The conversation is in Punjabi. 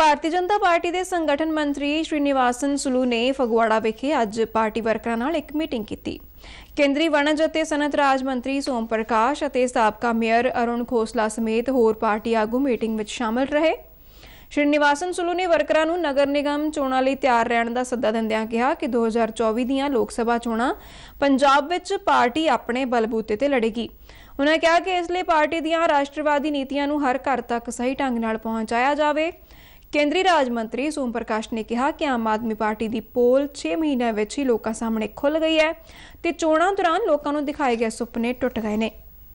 ਭਾਰਤੀ ਜਨਤਾ ਪਾਰਟੀ ਦੇ ਸੰਗਠਨ ਮੰਤਰੀ ਸ਼੍ਰੀ ਨਿਵਾਸਨ ਸੁਲੂ ਨੇ ਫਗਵਾੜਾ ਵਿਖੇ ਅੱਜ ਪਾਰਟੀ ਵਰਕਰਾਂ ਨਾਲ ਇੱਕ ਮੀਟਿੰਗ ਕੀਤੀ। ਕੇਂਦਰੀ ਵਣਜ ਅਤੇ ਸਨਤ ਰਾਜ ਮੰਤਰੀ ਸੋਮ ਪ੍ਰਕਾਸ਼ ਅਤੇ ਸਾਬਕਾ ਮੇਅਰ ਅਰੁਣ ਖੋਸਲਾ ਸਮੇਤ ਹੋਰ ਪਾਰਟੀ ਆਗੂ ਮੀਟਿੰਗ ਵਿੱਚ ਸ਼ਾਮਲ ਰਹੇ। ਸ਼੍ਰੀ ਨਿਵਾਸਨ ਸੁਲੂ ਨੇ ਵਰਕਰਾਂ ਨੂੰ ਨਗਰ ਨਿਗਮ ਚੋਣਾਂ ਲਈ ਤਿਆਰ ਰਹਿਣ ਦਾ ਸੱਦਾ ਦਿੰਦਿਆਂ ਕਿਹਾ ਕਿ 2024 ਦੀਆਂ ਲੋਕ ਸਭਾ ਚੋਣਾਂ ਪੰਜਾਬ ਵਿੱਚ ਪਾਰਟੀ ਆਪਣੇ ਬਲਬੂਤੇ ਤੇ ਲੜੇਗੀ। ਉਨ੍ਹਾਂ ਕਿਹਾ ਕਿ ਇਸ ਲਈ ਪਾਰਟੀ ਦੀਆਂ ਰਾਸ਼ਟਰਵਾਦੀ ਨੀਤੀਆਂ ਨੂੰ ਹਰ ਘਰ ਤੱਕ ਸਹੀ ਢੰਗ ਨਾਲ ਪਹੁੰਚਾਇਆ ਜਾਵੇ। ਕੇਂਦਰੀ ਰਾਜ ਮੰਤਰੀ ਸੋਮ ਪ੍ਰਕਾਸ਼ ਨੇ ਕਿਹਾ ਕਿ ਆਮ ਆਦਮੀ ਪਾਰਟੀ ਦੀ ਪੋਲ 6 ਮਹੀਨਿਆਂ ਵਿੱਚ ਹੀ ਲੋਕਾਂ ਸਾਹਮਣੇ ਖੁੱਲ ਗਈ ਹੈ ਤੇ ਚੋਣਾਂ ਦੌਰਾਨ ਲੋਕਾਂ ਨੂੰ ਦਿਖਾਏ ਗਏ ਸੁਪਨੇ ਟੁੱਟ ਗਏ ਨੇ